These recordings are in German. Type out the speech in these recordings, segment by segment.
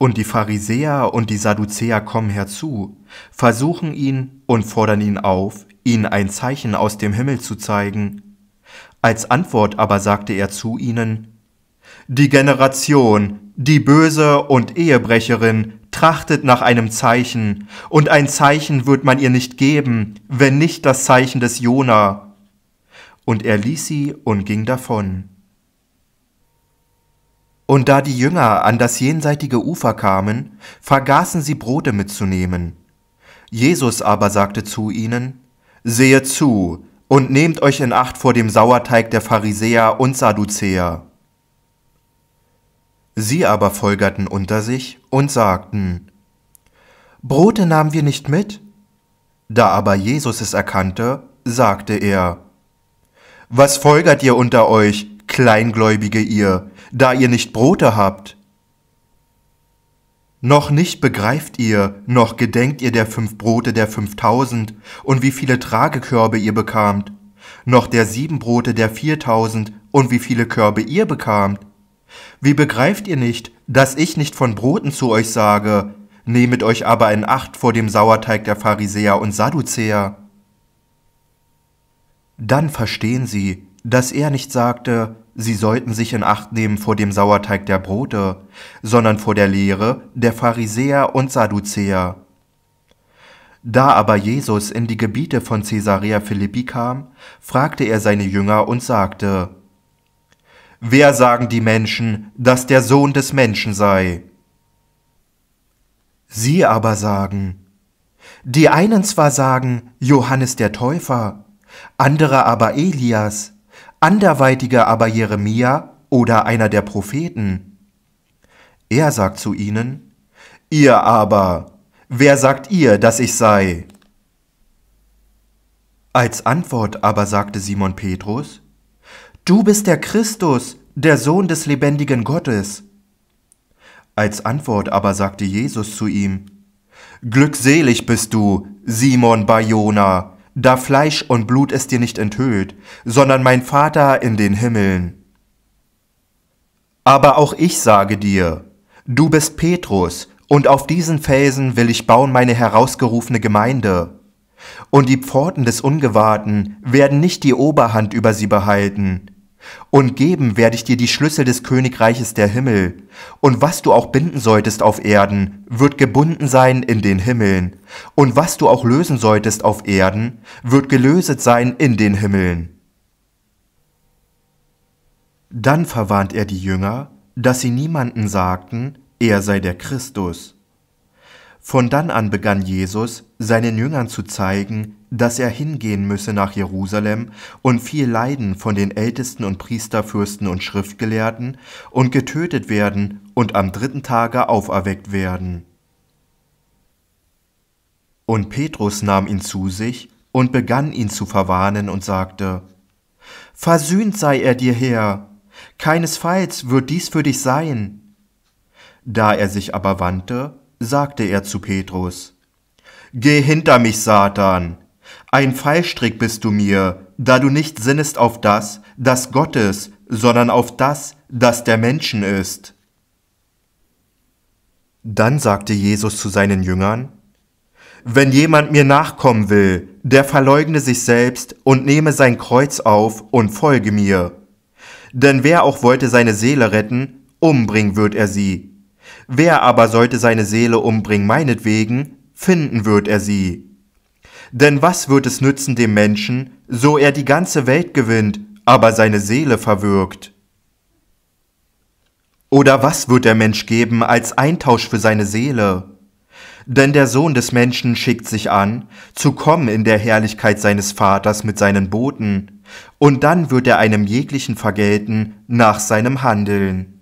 Und die Pharisäer und die Sadduzäer kommen herzu, versuchen ihn und fordern ihn auf, ihnen ein Zeichen aus dem Himmel zu zeigen. Als Antwort aber sagte er zu ihnen, Die Generation, die böse und Ehebrecherin, trachtet nach einem Zeichen, und ein Zeichen wird man ihr nicht geben, wenn nicht das Zeichen des Jona. Und er ließ sie und ging davon. Und da die Jünger an das jenseitige Ufer kamen, vergaßen sie Brote mitzunehmen. Jesus aber sagte zu ihnen, Sehet zu und nehmt euch in Acht vor dem Sauerteig der Pharisäer und Sadduzäer. Sie aber folgerten unter sich und sagten, Brote nahmen wir nicht mit? Da aber Jesus es erkannte, sagte er, Was folgert ihr unter euch, Kleingläubige ihr, da ihr nicht Brote habt? Noch nicht begreift ihr, noch gedenkt ihr der fünf Brote der fünftausend und wie viele Tragekörbe ihr bekamt, noch der sieben Brote der viertausend und wie viele Körbe ihr bekamt. Wie begreift ihr nicht, dass ich nicht von Broten zu euch sage, nehmet euch aber in Acht vor dem Sauerteig der Pharisäer und Sadduzäer? Dann verstehen sie, dass er nicht sagte, sie sollten sich in Acht nehmen vor dem Sauerteig der Brote, sondern vor der Lehre der Pharisäer und Sadduzäer. Da aber Jesus in die Gebiete von Caesarea Philippi kam, fragte er seine Jünger und sagte, Wer sagen die Menschen, dass der Sohn des Menschen sei? Sie aber sagen, die einen zwar sagen Johannes der Täufer, andere aber Elias, anderweitiger aber Jeremia oder einer der Propheten? Er sagt zu ihnen, Ihr aber, wer sagt ihr, dass ich sei? Als Antwort aber sagte Simon Petrus, Du bist der Christus, der Sohn des lebendigen Gottes. Als Antwort aber sagte Jesus zu ihm, Glückselig bist du, Simon Bajona, da Fleisch und Blut es dir nicht enthüllt, sondern mein Vater in den Himmeln. Aber auch ich sage dir, du bist Petrus, und auf diesen Felsen will ich bauen meine herausgerufene Gemeinde. Und die Pforten des Ungewahrten werden nicht die Oberhand über sie behalten, und geben werde ich dir die Schlüssel des Königreiches der Himmel. Und was du auch binden solltest auf Erden, wird gebunden sein in den Himmeln. Und was du auch lösen solltest auf Erden, wird gelöset sein in den Himmeln. Dann verwarnt er die Jünger, dass sie niemanden sagten, er sei der Christus. Von dann an begann Jesus, seinen Jüngern zu zeigen, dass er hingehen müsse nach Jerusalem und viel leiden von den Ältesten und Priesterfürsten und Schriftgelehrten und getötet werden und am dritten Tage auferweckt werden. Und Petrus nahm ihn zu sich und begann ihn zu verwarnen und sagte, Versöhnt sei er dir her, keinesfalls wird dies für dich sein. Da er sich aber wandte, sagte er zu Petrus, Geh hinter mich, Satan, ein Fallstrick bist du mir, da du nicht sinnest auf das, das Gottes, sondern auf das, das der Menschen ist. Dann sagte Jesus zu seinen Jüngern, Wenn jemand mir nachkommen will, der verleugne sich selbst und nehme sein Kreuz auf und folge mir. Denn wer auch wollte seine Seele retten, umbringen wird er sie. Wer aber sollte seine Seele umbringen meinetwegen, finden wird er sie. Denn was wird es nützen dem Menschen, so er die ganze Welt gewinnt, aber seine Seele verwirkt? Oder was wird der Mensch geben als Eintausch für seine Seele? Denn der Sohn des Menschen schickt sich an, zu kommen in der Herrlichkeit seines Vaters mit seinen Boten, und dann wird er einem jeglichen vergelten nach seinem Handeln.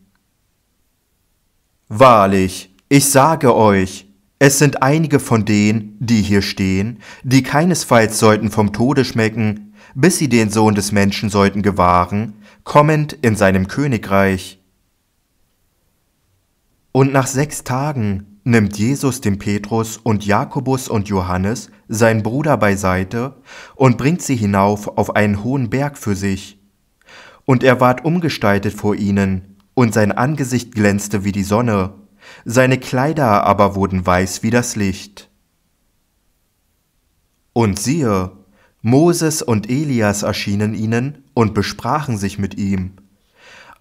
Wahrlich, ich sage euch, es sind einige von denen, die hier stehen, die keinesfalls sollten vom Tode schmecken, bis sie den Sohn des Menschen sollten gewahren, kommend in seinem Königreich. Und nach sechs Tagen nimmt Jesus den Petrus und Jakobus und Johannes, seinen Bruder, beiseite und bringt sie hinauf auf einen hohen Berg für sich. Und er ward umgestaltet vor ihnen, und sein Angesicht glänzte wie die Sonne, seine Kleider aber wurden weiß wie das Licht. Und siehe, Moses und Elias erschienen ihnen und besprachen sich mit ihm.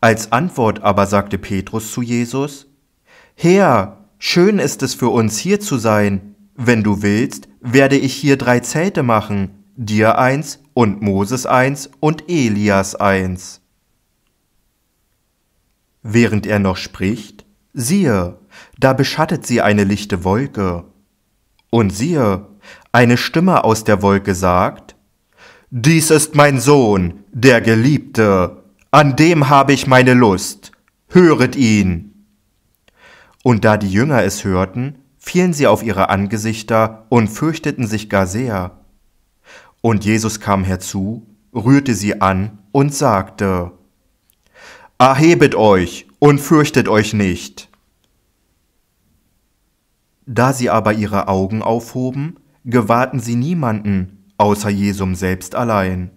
Als Antwort aber sagte Petrus zu Jesus, Herr, schön ist es für uns hier zu sein, wenn du willst, werde ich hier drei Zelte machen, dir eins und Moses eins und Elias eins. Während er noch spricht, siehe, da beschattet sie eine lichte Wolke. Und siehe, eine Stimme aus der Wolke sagt, Dies ist mein Sohn, der Geliebte, an dem habe ich meine Lust, höret ihn. Und da die Jünger es hörten, fielen sie auf ihre Angesichter und fürchteten sich gar sehr. Und Jesus kam herzu, rührte sie an und sagte, Erhebet euch und fürchtet euch nicht. Da sie aber ihre Augen aufhoben, gewahrten sie niemanden, außer Jesum selbst allein.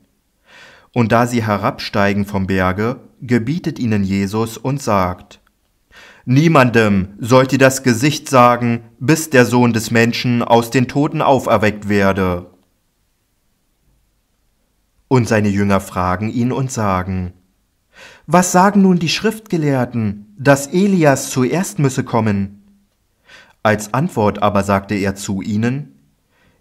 Und da sie herabsteigen vom Berge, gebietet ihnen Jesus und sagt, Niemandem sollt ihr das Gesicht sagen, bis der Sohn des Menschen aus den Toten auferweckt werde. Und seine Jünger fragen ihn und sagen, was sagen nun die Schriftgelehrten, dass Elias zuerst müsse kommen? Als Antwort aber sagte er zu ihnen,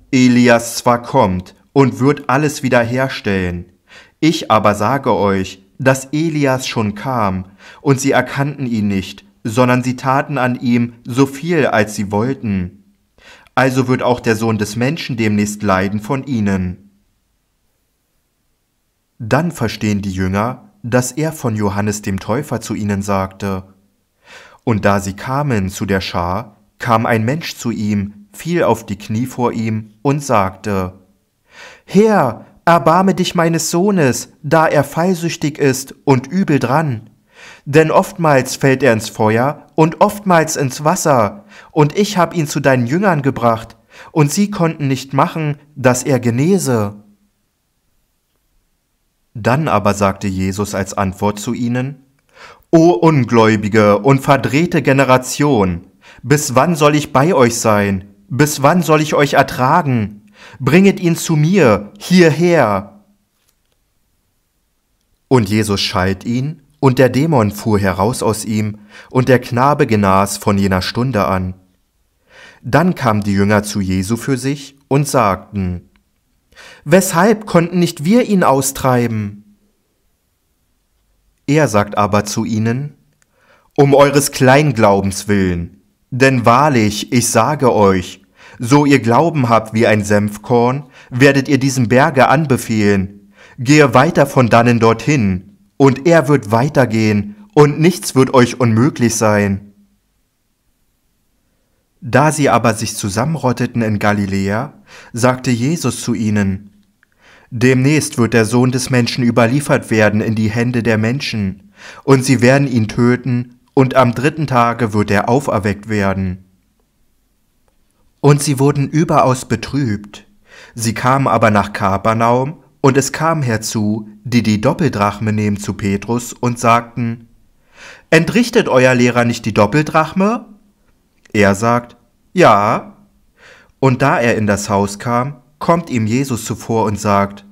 Elias zwar kommt und wird alles wiederherstellen, ich aber sage euch, dass Elias schon kam, und sie erkannten ihn nicht, sondern sie taten an ihm so viel, als sie wollten. Also wird auch der Sohn des Menschen demnächst leiden von ihnen. Dann verstehen die Jünger, dass er von Johannes dem Täufer zu ihnen sagte. Und da sie kamen zu der Schar, kam ein Mensch zu ihm, fiel auf die Knie vor ihm und sagte, Herr, erbarme dich meines Sohnes, da er fallsüchtig ist und übel dran. Denn oftmals fällt er ins Feuer und oftmals ins Wasser, und ich habe ihn zu deinen Jüngern gebracht, und sie konnten nicht machen, dass er genese. Dann aber sagte Jesus als Antwort zu ihnen, O ungläubige und verdrehte Generation, bis wann soll ich bei euch sein? Bis wann soll ich euch ertragen? Bringet ihn zu mir, hierher. Und Jesus schalt ihn, und der Dämon fuhr heraus aus ihm, und der Knabe genas von jener Stunde an. Dann kamen die Jünger zu Jesu für sich und sagten, Weshalb konnten nicht wir ihn austreiben? Er sagt aber zu ihnen, um eures Kleinglaubens willen, denn wahrlich, ich sage euch, so ihr Glauben habt wie ein Senfkorn, werdet ihr diesem Berge anbefehlen, gehe weiter von dannen dorthin, und er wird weitergehen, und nichts wird euch unmöglich sein. Da sie aber sich zusammenrotteten in Galiläa, sagte Jesus zu ihnen, Demnächst wird der Sohn des Menschen überliefert werden in die Hände der Menschen, und sie werden ihn töten, und am dritten Tage wird er auferweckt werden. Und sie wurden überaus betrübt. Sie kamen aber nach Kapernaum, und es kamen herzu, die die Doppeldrachme nehmen zu Petrus und sagten, Entrichtet euer Lehrer nicht die Doppeldrachme? Er sagt, ja. Und da er in das Haus kam, kommt ihm Jesus zuvor und sagt,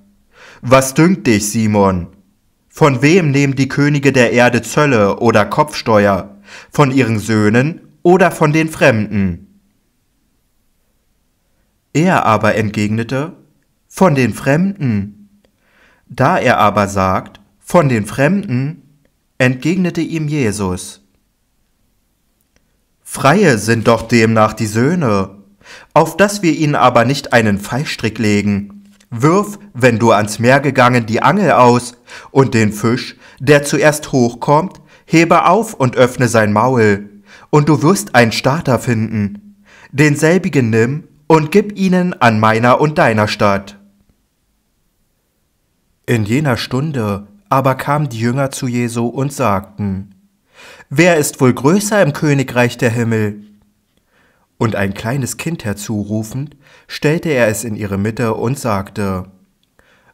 Was dünkt dich, Simon? Von wem nehmen die Könige der Erde Zölle oder Kopfsteuer? Von ihren Söhnen oder von den Fremden? Er aber entgegnete, Von den Fremden. Da er aber sagt, Von den Fremden, entgegnete ihm Jesus, Freie sind doch demnach die Söhne, auf dass wir ihnen aber nicht einen Fallstrick legen. Wirf, wenn du ans Meer gegangen, die Angel aus, und den Fisch, der zuerst hochkommt, hebe auf und öffne sein Maul, und du wirst einen Starter finden. Denselbigen nimm und gib ihnen an meiner und deiner Stadt. In jener Stunde aber kamen die Jünger zu Jesu und sagten, Wer ist wohl größer im Königreich der Himmel? Und ein kleines Kind herzurufend, stellte er es in ihre Mitte und sagte,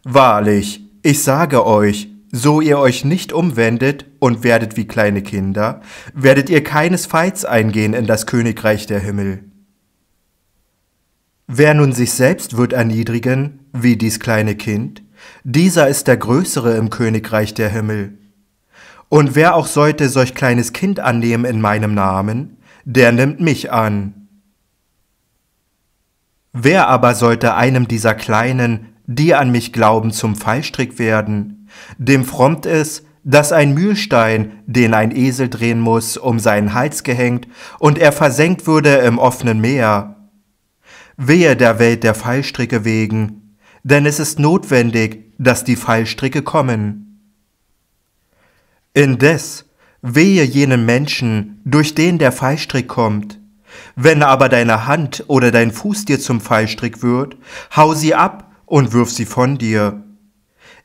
Wahrlich, ich sage euch, so ihr euch nicht umwendet und werdet wie kleine Kinder, werdet ihr keinesfalls eingehen in das Königreich der Himmel. Wer nun sich selbst wird erniedrigen, wie dies kleine Kind, dieser ist der Größere im Königreich der Himmel. Und wer auch sollte solch kleines Kind annehmen in meinem Namen, der nimmt mich an. Wer aber sollte einem dieser Kleinen, die an mich glauben, zum Fallstrick werden? Dem frommt es, dass ein Mühlstein, den ein Esel drehen muss, um seinen Hals gehängt, und er versenkt würde im offenen Meer. Wehe der Welt der Fallstricke wegen, denn es ist notwendig, dass die Fallstricke kommen. Indes, wehe jenen Menschen, durch den der Fallstrick kommt. Wenn aber deine Hand oder dein Fuß dir zum Fallstrick wird, hau sie ab und wirf sie von dir.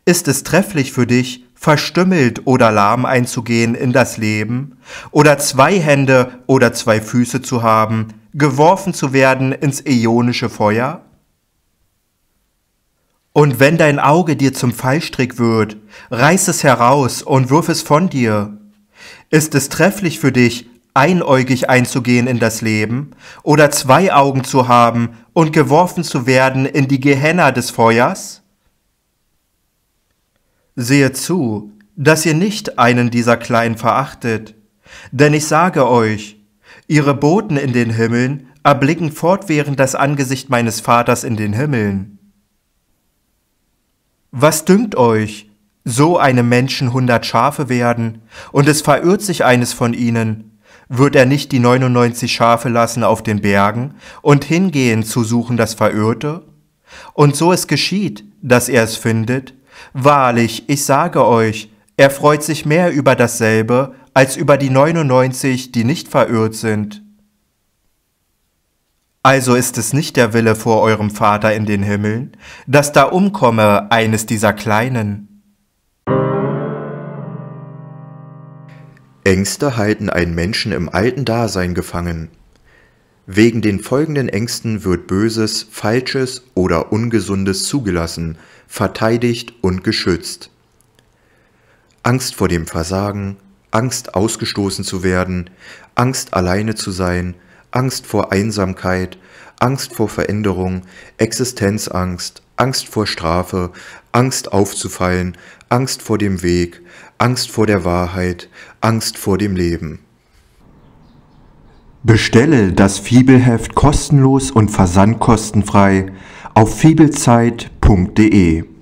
Ist es trefflich für dich, verstümmelt oder lahm einzugehen in das Leben, oder zwei Hände oder zwei Füße zu haben, geworfen zu werden ins äonische Feuer? Und wenn dein Auge dir zum Fallstrick wird, reiß es heraus und wirf es von dir. Ist es trefflich für dich, einäugig einzugehen in das Leben oder zwei Augen zu haben und geworfen zu werden in die Gehenna des Feuers? Sehe zu, dass ihr nicht einen dieser Kleinen verachtet, denn ich sage euch, ihre Boten in den Himmeln erblicken fortwährend das Angesicht meines Vaters in den Himmeln. Was dünkt euch, so einem Menschen hundert Schafe werden, und es verirrt sich eines von ihnen, wird er nicht die 99 Schafe lassen auf den Bergen und hingehen zu suchen das Verirrte? Und so es geschieht, dass er es findet, wahrlich, ich sage euch, er freut sich mehr über dasselbe als über die 99, die nicht verirrt sind. Also ist es nicht der Wille vor eurem Vater in den Himmeln, dass da umkomme eines dieser Kleinen. Ängste halten einen Menschen im alten Dasein gefangen. Wegen den folgenden Ängsten wird Böses, Falsches oder Ungesundes zugelassen, verteidigt und geschützt. Angst vor dem Versagen, Angst ausgestoßen zu werden, Angst alleine zu sein, Angst vor Einsamkeit, Angst vor Veränderung, Existenzangst, Angst vor Strafe, Angst aufzufallen, Angst vor dem Weg, Angst vor der Wahrheit, Angst vor dem Leben. Bestelle das Fibelheft kostenlos und versandkostenfrei auf fibelzeit.de.